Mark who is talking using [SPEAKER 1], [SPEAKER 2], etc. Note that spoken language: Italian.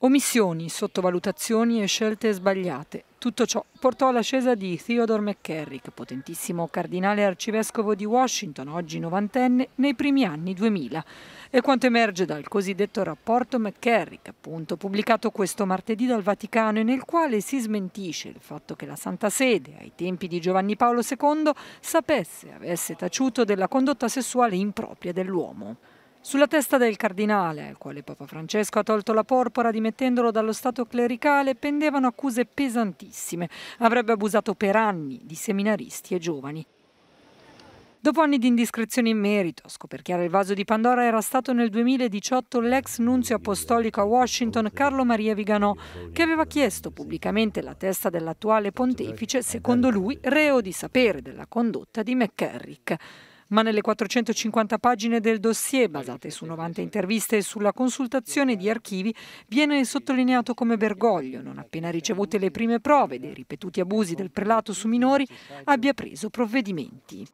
[SPEAKER 1] Omissioni, sottovalutazioni e scelte sbagliate. Tutto ciò portò all'ascesa di Theodore McCarrick, potentissimo cardinale arcivescovo di Washington, oggi novantenne, nei primi anni 2000. E quanto emerge dal cosiddetto rapporto McCarrick, appunto, pubblicato questo martedì dal Vaticano e nel quale si smentisce il fatto che la Santa Sede, ai tempi di Giovanni Paolo II, sapesse, e avesse taciuto della condotta sessuale impropria dell'uomo. Sulla testa del cardinale, al quale Papa Francesco ha tolto la porpora dimettendolo dallo stato clericale, pendevano accuse pesantissime. Avrebbe abusato per anni di seminaristi e giovani. Dopo anni di indiscrezioni in merito, a scoperchiare il vaso di Pandora era stato nel 2018 l'ex nunzio apostolico a Washington Carlo Maria Viganò, che aveva chiesto pubblicamente la testa dell'attuale pontefice, secondo lui reo di sapere della condotta di McCarrick ma nelle 450 pagine del dossier, basate su 90 interviste e sulla consultazione di archivi, viene sottolineato come Bergoglio, non appena ricevute le prime prove dei ripetuti abusi del prelato su minori, abbia preso provvedimenti.